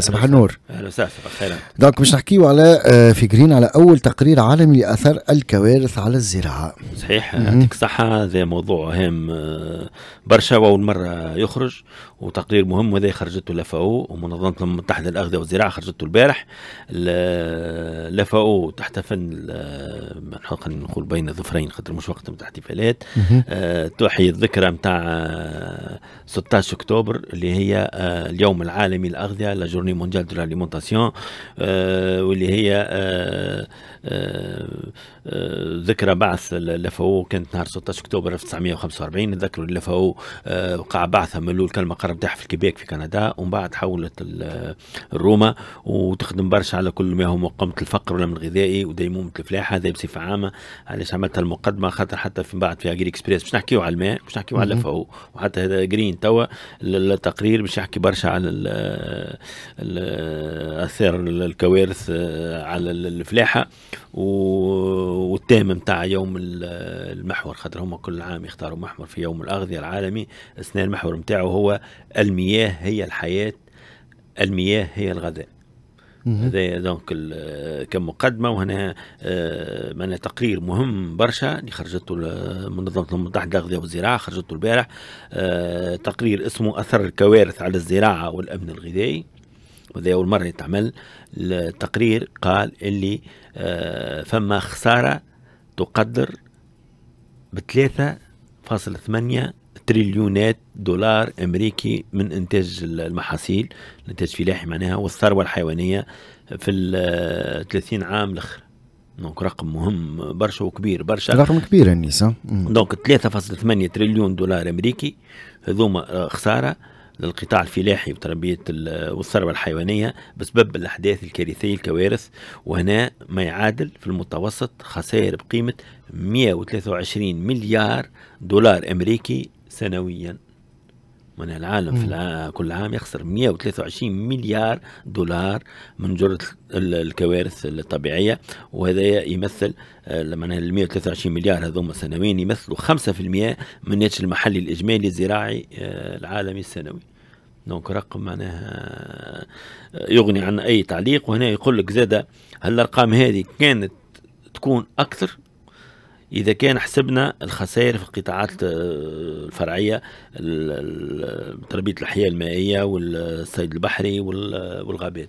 صباح النور اهلا وسهلا خيرا دونك باش نحكيو على آه، في جرين على اول تقرير عالمي لاثار الكوارث على الزراعه صحيح يعطيك الصحه هذا موضوع هام آه، برشا واول مره يخرج وتقرير مهم وهذا خرجته الافاو ومنظمه الامم المتحده للاغذيه والزراعه خرجته البارح الافاو تحتفل خلينا نقول بين ظفرين خاطر مش وقت نتاع احتفالات آه، توحي الذكرى نتاع 16 آه، اكتوبر اللي هي آه، اليوم العالمي للاغذيه لا جورني مونديال دو لاليمونتاسيون واللي هي ذكرى بعث لفاو كانت نهار 16 اكتوبر 1945 نذكروا الافاو وقع بعثها من الاول كلمه مقر بتاعها في الكيبيك في كندا ومن بعد حولت الروما وتخدم برشا على كل ما هو مقاومه الفقر والامن الغذائي وديمومه الفلاحه هذا بصفه عامه علاش عملتها المقدمه خاطر حتى في بعد في اجري اكسبريس باش نحكيو على الماء باش نحكيو على الفو وحتى هذا جرين توا التقرير باش يحكي برشا على اثار الكوارث آه، على الفلاحه والتام نتاع يوم المحور خاطر هما كل عام يختاروا محور في يوم الاغذيه العالمي السنه المحور نتاعو هو المياه هي الحياه المياه هي الغذاء هذا دونك كمقدمه وهنا آه، معنا تقرير مهم برشا اللي خرجته منظمه الامم المتحده للغذاء والزراعه خرجته البارح آه، تقرير اسمه اثر الكوارث على الزراعه والامن الغذائي وذي أول مرة يتعمل التقرير قال اللي آه، فما خسارة تقدر بثلاثة فاصل ثمانية تريليونات دولار امريكي من انتاج المحاصيل إنتاج فلاحي معناها والثروه الحيوانيه في الثلاثين آه، 30 عام الاخر دونك رقم مهم برشا وكبير برشا رقم كبير النساء دونك 3.8 تريليون دولار امريكي هذوما آه، خساره للقطاع الفلاحي وتربية والثروة الحيوانية بسبب الأحداث الكارثية الكوارث وهنا ما يعادل في المتوسط خسائر بقيمة 123 مليار دولار أمريكي سنويا من العالم في كل عام يخسر 123 مليار دولار من جرة الكوارث الطبيعية وهذا يمثل آه، لما ال 123 مليار هذوما سنويا يمثلوا 5% من الناتج المحلي الإجمالي الزراعي آه، العالمي السنوي. دونك رقم معناها آه، يغني عن اي تعليق وهنا يقول لك زاده هالارقام هذه كانت تكون اكثر إذا كان حسبنا الخسائر في القطاعات آه، الفرعية تربية الأحياء المائية والصيد البحري والغابات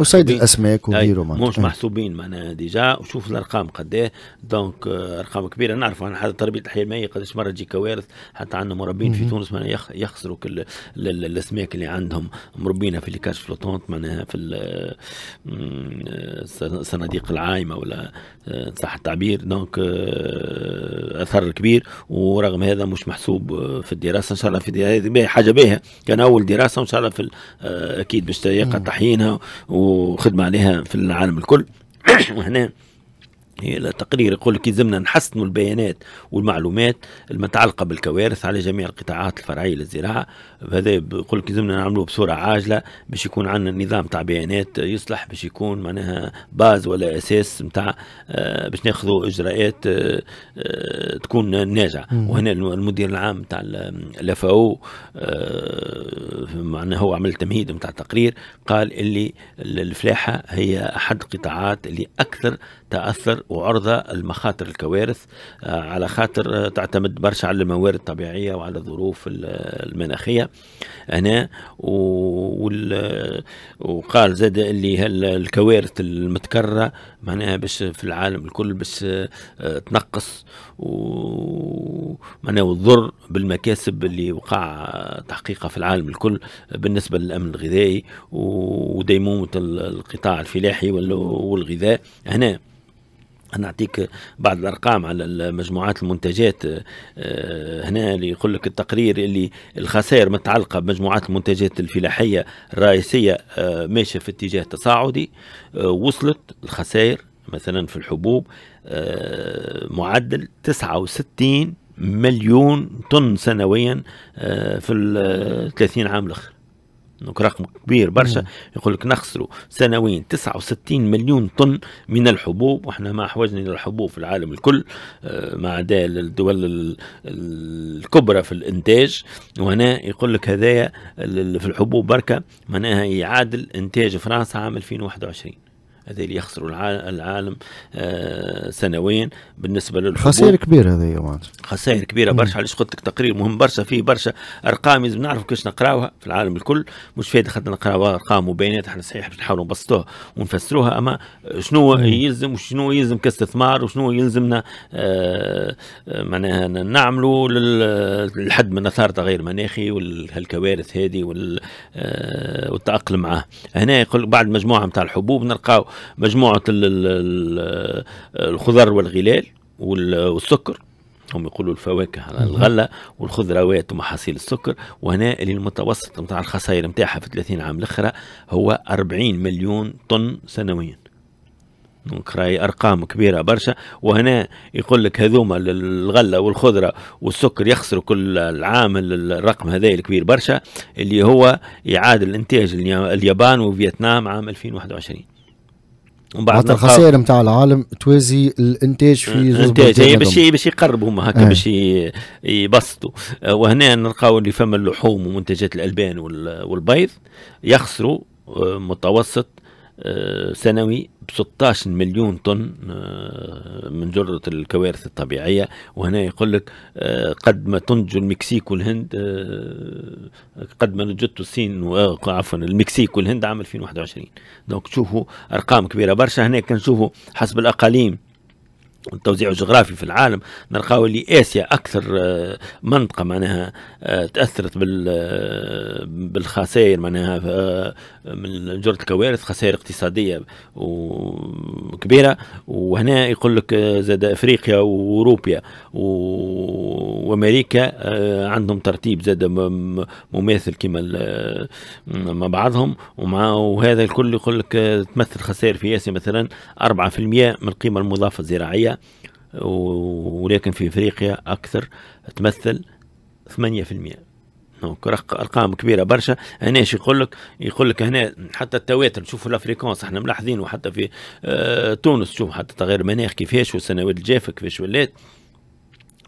وصيد الأسماك وغيره مش محسوبين معناها ديجا وشوف الأرقام قد ايه دونك آه، أرقام كبيرة نعرف عن حتى تربية الأحياء المائية قداش مرة تجي كوارث حتى عندنا مربين في تونس معناها يخسروا كل الأسماك اللي عندهم مربينها في الكاش فلوتونت معناها في الصناديق آه، العايمة ولا صح التعبير دونك اثر كبير ورغم هذا مش محسوب في الدراسه ان شاء الله في هذه حاجه بها كان اول دراسه وان شاء الله في اكيد باش يقع تحيينها وخدمه عليها في العالم الكل وهنا الى تقرير يقول لك يلزمنا نحسنوا البيانات والمعلومات المتعلقه بالكوارث على جميع القطاعات الفرعيه للزراعه هذا يقول لك يلزمنا نعملوه بصوره عاجله باش يكون عندنا نظام تاع بيانات يصلح باش يكون معناها باز ولا اساس نتاع آه، باش ناخذوا اجراءات آه، آه، تكون ناجعه وهنا المدير العام تاع الاف او معناها هو عمل تمهيد نتاع تقرير قال اللي الفلاحه هي احد القطاعات اللي اكثر تاثر وعرضة المخاطر الكوارث آه، على خاطر آه، تعتمد برشا على الموارد الطبيعية وعلى الظروف المناخية هنا وقال زاد اللي الكوارث المتكررة معناها باش في العالم الكل باش آه، تنقص ومعناها والضر بالمكاسب اللي وقع تحقيقها في العالم الكل بالنسبة للأمن الغذائي وديمومة القطاع الفلاحي والغذاء هنا نعطيك بعض الارقام على مجموعات المنتجات آه، هنا اللي يقول لك التقرير اللي الخسائر متعلقه بمجموعات المنتجات الفلاحيه الرئيسيه آه، ماشيه في اتجاه تصاعدي آه، وصلت الخسائر مثلا في الحبوب معدل 69 مليون طن سنويا في ال 30 عام الاخر دونك رقم كبير برشا يقول لك نخسروا سنويا 69 مليون طن من الحبوب واحنا ما احوجنا الى الحبوب في العالم الكل آه، ما عدا الدول الكبرى في الانتاج وهنا يقول لك هذايا في الحبوب بركه معناها يعادل انتاج فرنسا عام 2021 هذا اللي يخسروا العالم آه، سنويا بالنسبه للحبوب خسائر كبيره هذا يا خسائر كبيره برشا علاش قلت لك تقرير مهم برشا فيه برشا ارقام لازم نعرفوا كيفاش نقراوها في العالم الكل مش فايده خاطر نقراوها ارقام وبيانات احنا صحيح باش نحاولوا نبسطوها ونفسروها اما شنو يلزم وشنو يلزم كاستثمار وشنو يلزمنا آه، آه، معناها نعملوا للحد من اثار تغير مناخي والكوارث هذه والتاقلم معاه هنا يقول بعد مجموعه نتاع الحبوب نلقاو مجموعه الخضر والغلال والسكر هم يقولوا الفواكه على الغله والخضروات ومحاصيل السكر وهنا اللي المتوسط نتاع الخسائر نتاعها في 30 عام الأخرى هو 40 مليون طن سنويا دونك راهي ارقام كبيره برشا وهنا يقول لك هذوما الغله والخضره والسكر يخسروا كل العام الرقم هذا الكبير برشا اللي هو يعادل انتاج اليابان وفيتنام عام 2021 وبعد الخسائر نتاع العالم توازي الانتاج في الانتاج هي باش إيه. باش يقرب هما هكا باش يبسطوا آه، وهنا نلقاو اللي فما اللحوم ومنتجات الالبان والبيض يخسروا آه، متوسط آه، سنوي 16 مليون طن آه، من جرة الكوارث الطبيعية وهنا يقول لك آه، قد ما تنجو المكسيك والهند آه، قد ما نجدت الصين عفوا المكسيك والهند عام 2021 دونك تشوفوا أرقام كبيرة برشا هنا كنشوفوا حسب الأقاليم التوزيع الجغرافي في العالم نلقاو اللي اسيا اكثر آه، منطقه معناها آه، تاثرت بال آه، بالخسائر معناها من جره الكوارث خسائر اقتصاديه وكبيره وهنا يقول لك زاد افريقيا واوروبيا وامريكا عندهم ترتيب زاد مماثل كما مع بعضهم ومع وهذا الكل يقول لك تمثل خسائر في اسيا مثلا 4% من القيمه المضافه الزراعيه ولكن في افريقيا اكثر تمثل 8% ارقام كبيره برشا هنا ايش يقول لك يقول لك هنا حتى التواتر شوفوا لافريكونس احنا ملاحظين وحتى في آه تونس شوف حتى تغير المناخ كيفاش والسنوات الجافه كيفاش ولات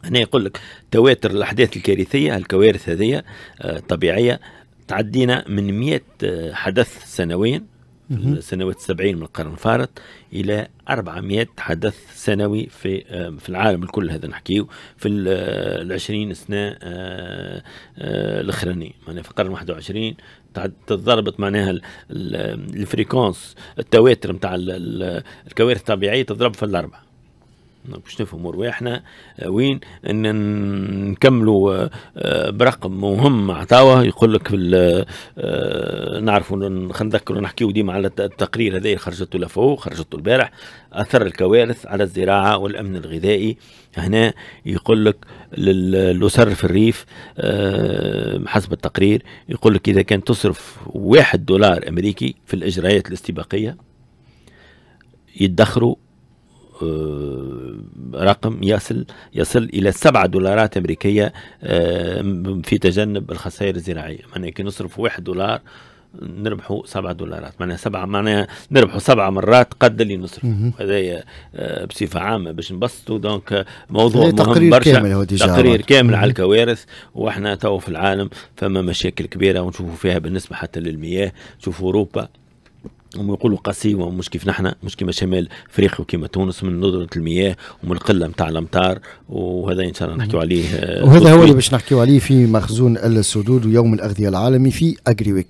هنا يقول لك تواتر الاحداث الكارثيه الكوارث هذه آه طبيعيه تعدينا من 100 آه، حدث سنويا في سنوات السبعين من القرن الفارط إلى 400 حدث سنوي في آه، في العالم الكل هذا نحكيه في آه، العشرين سنة آه، الأخرانية معناها في القرن 21 تضربت معناها الفريكونس التواتر نتاع الكوارث الطبيعية تضرب في الأربعة باش نفهموا روايحنا وين ان نكملوا آه، آه، برقم مهم عطاوه يقول لك آه، نعرفوا نذكروا نحكيوا ديما على التقرير هذا خرجته لفو خرجته البارح اثر الكوارث على الزراعه والامن الغذائي هنا يقول لك للاسر في الريف حسب التقرير يقول لك اذا كان تصرف واحد دولار امريكي في الاجراءات الاستباقيه يدخروا آه، رقم يصل يصل إلى 7 دولارات أمريكية آه، في تجنب الخسائر الزراعية معناها كي نصرف 1 دولار نربحوا سبعة دولارات معناها سبعة معناها نربحوا سبعة مرات قد اللي نصرف هذايا آه، بصفة عامة باش نبسطوا دونك موضوع مهم برشا كامل هو تقرير كامل على الكوارث واحنا تو في العالم فما مشاكل كبيرة ونشوفوا فيها بالنسبة حتى للمياه نشوفوا أوروبا يقولوا قاسي مش كيف نحن مش كيما شمال افريقيا وكيما تونس من ندرة المياه ومن القلة نتاع الامطار وهذا ان شاء الله نحكيو عليه آه، وهذا هو اللي باش نحكيو عليه في مخزون السدود ويوم الاغذية العالمي في اجري ويكا